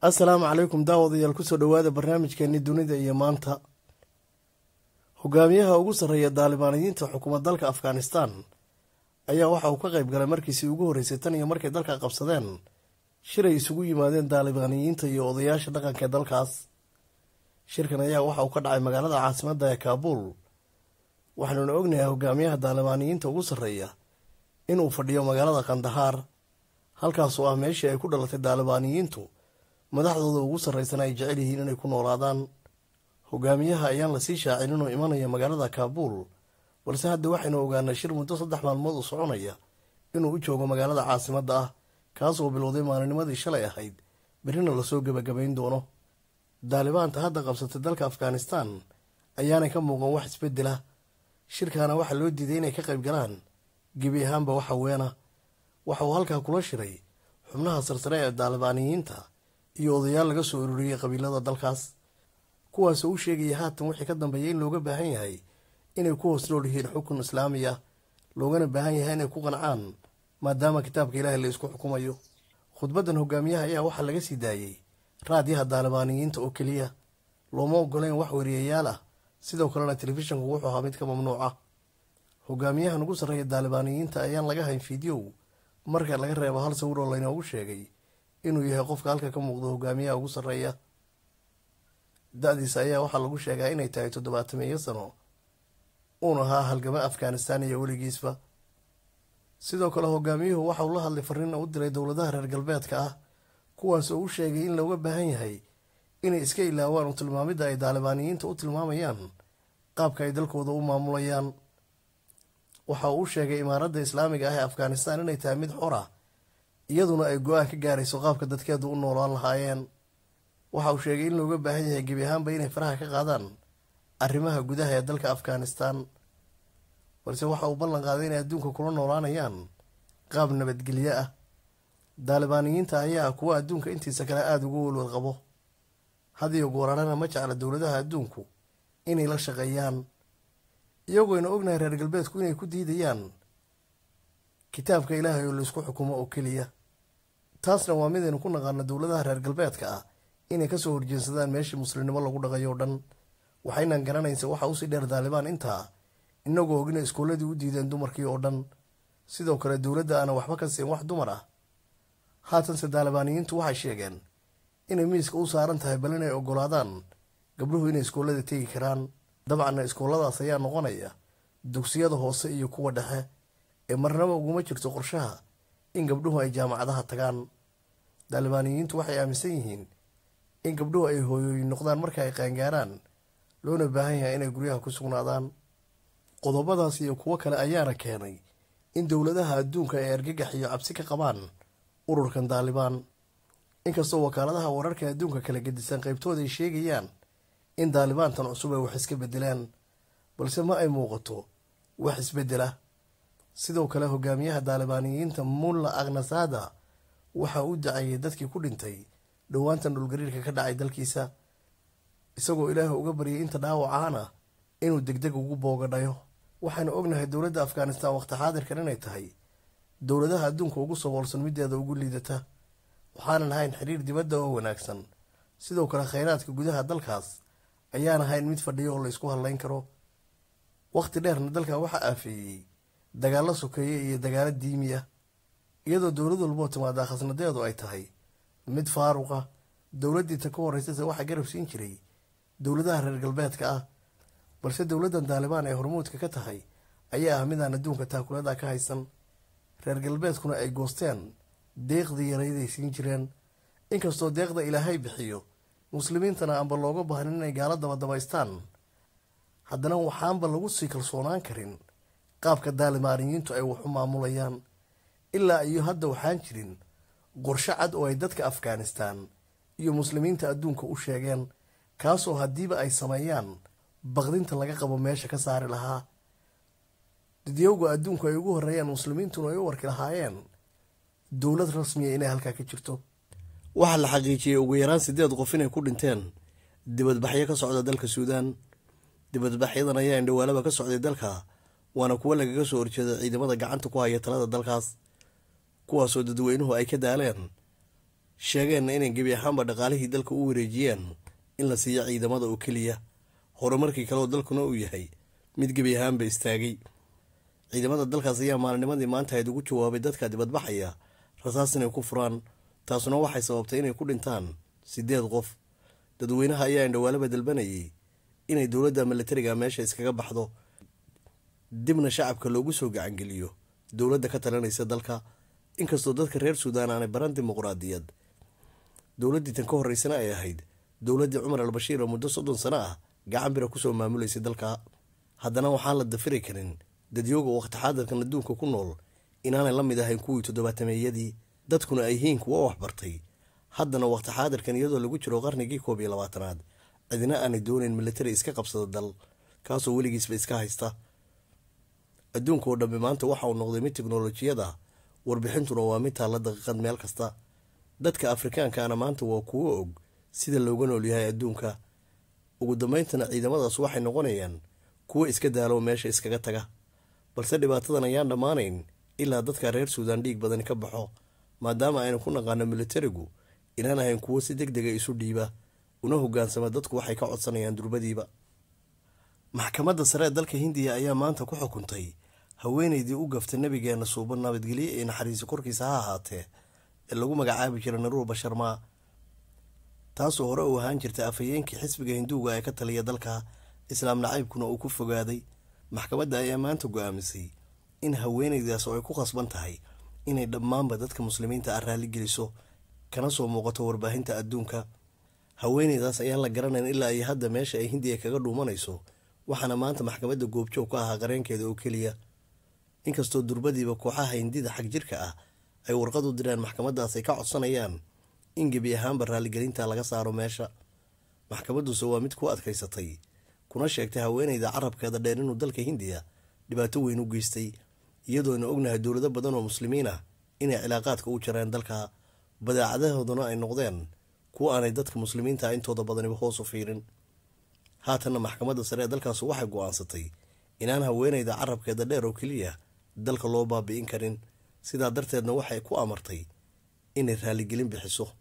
asalaamu calaykum daawadayaal kusoo dhawaada barnaamijkeeni dunida iyo maanta hogaamiyaha ugu sarreeya daalibaaniyiinta xukuumad dalka afghanistan ayaa waxa uu ka qayb galay markiisii ugu horreysay tan iyo markay dalka qabsadeen shiray isugu yimaadeen daalibaaniyiinta iyo odayaasha dhaqanka ee dalkaas shirkan ayaa waxa uu ka dhacay magaalada caasimadda ee kaabuul waxaanuna ognahay hogaamiyaha daalibaaniyiinta ugu sarreeya inuu fadhiyo magaalada kandahaar halkaasoo ah meeshii ay ku dhalatay daalibaaniyiintu madaxdooda ugu sarreysana ay jecel yihiin inay ku noolaadaan hogaamiyaha ayaan lasii shaacin inuu imanaya magaalada kaabuul balse hadda waxaynu ogaanay shir muddo saddex maalmood u soconaya inuu u joogo magaalada caasimadda ah kaasoo bilowday maalinimadii shalay ahayd berrina lasoo gebagabayn doono daalibaanta hadda qabsatay dalka afghanistan ayaanay ka muuqan wax isbeddela shirkaana waxaa loo diiday inay ka qayb galaan gebi ahaanba waxa weena waxa uu halkaa kula shiray xubnaha sarsare ee daalibaaniyiinta iyo odayaal laga soo ururiyey qabiilada dalkaas kuwaasoo u sheegaya haatan wixii ka dambeeya in looga baahan yahay inay ku hoos nool yihiin xukun islaamiya loogana baahan yahay inay ku qancaan maadaama kitaabka ilaahay la isku xukumayo khudbaddan hogaamiyaha ayaa waxaa laga sii daayey raadyaha daalibaaniyiinta oo keliya looma ogoleyn wax wariyayaal ah sidoo kalena telefishanku wuxuu ahaa mid ka mamnuuc ah hogaamiyahan ugu sarreeya daalibaaniyiinta ayaan laga hayn fideow marka laga reebo hal sawiroo laynoogu sheegay inuu yahay qofka halka ka muuqdo hogaamiyaha ugu sarreeya da-diisa ayaa waxaa lagu sheegaa inay tahay toddobaatamiyo sano uun ahaa halgame afghanistan iyo weligiisba sidoo kale hogaamiyuhu waxa uu la hadlay fariina u diray dowladaha reer galbeedka ah kuwaas oo u sheegay in looga baahan yahay inay iska ilaawaan u tilmaamidda ay daalibaaniyiinta u tilmaamayaan qaabka ay dalkooda u maamulayaan waxa uu u sheegay imaaradda islaamiga ah ee afghanistan inay tahay mid xor ah iyaduna ay go-aan ka gaarayso qaabka dadkeedu u noolaan lahaayeen waxa uu sheegay in looga baahan yahay gebi ahaanba inay faraha ka qaadaan arrimaha gudaha ee dalka afghanistan balse waxa uu ballan qaaday inay adduunka kula noolaanayaan qaab nabadgelyo ah daalibaaniyiinta ayaa ah kuwo adduunka intiisa kale aada ugu welwal qabo hadiyo goorarana ma jecla dowladaha adduunku inay la shaqeeyaan iyagoyna ognahay reer galbeedku inay ku diidayaan kitaabka ilaahay oo laysku xukumo oo keliya taasna waa midaynu ku naqaano dowladaha reer galbeedka ah inay kasoo horjeensadaan meeshii muslimnimo lagu dhaqayo o dhan waxaynan garanaysa waxa usii dheer daalibaan intaa ah inagoo ogna iskooladii u diideen dumarkii oo dhan sidoo kale dowladda aana waxba ka siin wax dumar ah haatanse daalibaaniyiintu waxay sheegeen inay miiska u saaran tahay bal inay ogolaadaan gabdhuhu inay iskoollada tegi karaan dabcanna iskoolladaas ayaa noqonaya dugsiyada hoose iyo kuwa dhexe ee marnaba uguma jirto qorshaha in gabdhuhu ay jaamacadaha tagaan daalibaaniyiintu waxay aaminsan yihiin in gabdhuhu ay hooyooyin noqdaan marka ay qaangaaraan loona baahan yahay inay guryaha ku sugnaadaan qodobadaas iyo kuwo kale ayaana keenay in dowladaha adduunka ay argagax iyo cabsi ka qabaan ururkan daalibaan inkastoo wakaaladaha wararka adduunka kala gedisan qaybtooda ay sheegayaan in daalibaantan cusub ay wax iska bedelaan balse ma ay muuqato wax isbeddela sidoo kale hogaamiyaha daalibaaniyiinta mulla akhnasada waxa uu dacayay dadkii ku dhintay dhowaantan dhulgariirka ka dhacay dalkiisa isagoo ilaahay uga baryay inta dhaawacaana inuu degdeg ugu boogadhayo waxaanu ognahay dowladda afghanistan wakhti xaadirkan inay tahay dowladaha adduunka ugu saboolsan mideeda ugu liidata waxaanan ahayn xiriir dibadda oo wanaagsan sidoo kale khayraadka gudaha dalkaas ayaan ahayn mid fadhiya oo la ysku hadlayn karo wakhti dheerna dalka waxa aafeeyey dagaalo sokeeye iyo dagaalo diimi ah iyadoo dowlad walboo timaadaa khasnadeedu ay tahay mid faaruqa dowladiinta ka horeysayse waxaa garab siin jiray dowladaha reer galbeedka ah balse dowladdan daalibaan ee hormuudka ka tahay ayaa ah midaan adduunka taakulada ka haysan reer galbeedkuna ay goosteen deeqdii yarayday siin jireen inkastoo deeqda ilaahay bixiyo muslimiintana aanba looga baahnin inay gaalo daba dabaystaan haddana waxaanba lagu sii kalsoonaan karin qaabka daalimaariyiintu ay wax u maamulayaan ilaa iyo hadda waxaan jirin qorsho cad oo ay dadka afghanistan iyo muslimiinta adduunka u sheegeen kaasoo haddiiba ay sameeyaan baqdinta laga qabo meesha ka saari lahaa didyowga adduunku ay ugu horreeyaan muslimiintuna ay u warki lahaayeen dowlad rasmiya inay halkaa ka jirto waxaa la xaqiijiyey ugu yaraan siddeed qof inay ku dhinteen dibadbaxyo ka socda dalka suudaan dibadbaxyadan ayaa indhawaalaba ka socday dalka waana kuwo lagaga soo horjeeda ciidamada gacanta ku haya talada dalkaas kuwaasoo dadweynuhu ay ka daaleen sheegeenna inay gebi ahaanba dhaqaalihii dalka u wareejiyeen in la siiyo ciidamada oo keliya horumarkii kaleoo dalkuna uu yahay mid gebi ahaanba istaagay ciidamada dalkaas ayaa maalinimadii maanta ayd ugu jawaabay dadka dibadbaxaya rasaas inay ku furaan taasuna waxay sababtay inay ku dhintaan sideed qof dadweynaha ayaa indhawaalaba dalbanayay inay dowladda milatariga meesha iskaga baxdo dibna shacabka loogu soo gacangeliyo dowladda ka talinaysa dalka inkastoo dadka reer suudaan aanay baran dimuqraadiyad dowladdii tan ka horreysana ay ahayd dowladdii cumar albashiir oo muddo soddon sano ah gacan bira kusoo maamulaysay dalka haddana waxaan la dafiri karin dadyooga wakhti-xaadirkan adduunka ku nool inaanay la mid ahayn kuwii toddobaatameeyadii dadkuna ay hiin kuwa waxbartay haddana wakhti xaadirkan iyadoo lagu jiro qarnigii koob iyo labaatanaad cidina aanay doonayn milatari iska qabsada dal kaasoo weligiisba iska haysta adduunka oo dhambe maanta waxa uu noqday mid teknolojiyad ah. warbixintuna waa mid taalla daqiiqad meel kasta dadka afrikaankaana maanta waa kuwo og sida looga nool yahay adduunka ugu dambayntana ciidamadaas waxay noqonayaan kuwo iska daalow meesha iskaga taga balse dhibaatadan ayaan dhammaanayn ilaa dadka reer suudaan dhiig badani ka baxo maadaama aynu ku naqaano militarigu inaan ahayn kuwo si deg dega ah isu dhiiba una hogaansama dadku waxay ka codsanayaan durbadiiba maxkamadda sare ee dalka hindiya ayaa maanta ku xukuntay haweenaydii u gafta nabigeena suuba nabadgelye ee naxariisi korkiisa ha ahaatee ee lagu magacaabi jiray naruur basharmaa taasoo hore uu ahaan jirtay afhayeenkii xisbiga hinduuga ee ka taliya dalka islaam nacaybkuna uu ku fogaaday maxkamadda ayaa maanta go-aamisay in haweenaydaas oo ay ku khasban tahay inay dhammaanba dadka muslimiinta ah raalligeliso kana soo muuqato warbaahinta adduunka haweeneydaas ayaan la garanayn ilaa iyo hadda meesha ay hindiya kaga dhuumanayso waxaana maanta maxkamadda goobjoog ku ahaa qareenkeeda oo keliya inkastoo durbadiiba kooxaha hindida xag jirka ah ay warqad u direen maxkamadaas ka codsanayaan in gebi ahaanba raaligelinta laga saaro meesha maxkamadduse waa mid ku adkaysatay kuna sheegtay haweeneyda carabkeeda dheer inuu dalka hindiya dhibaato weyn u geystay iyadoona ognahay dowlado badan oo muslimiin ah inay cilaaqaadka u jareen dalka badeecadahooduna ay noqdeen kuwa aanay dadka muslimiinta ah intooda badaniba hoos u fiirin haatanna maxkamadda sare ee dalkaas waxay go'aansatay inaan haweeneyda carabkeeda dheer oo keliya dalka loo baabi'in karin sidaa darteedna waxay ku amartay inay raalligelin bixiso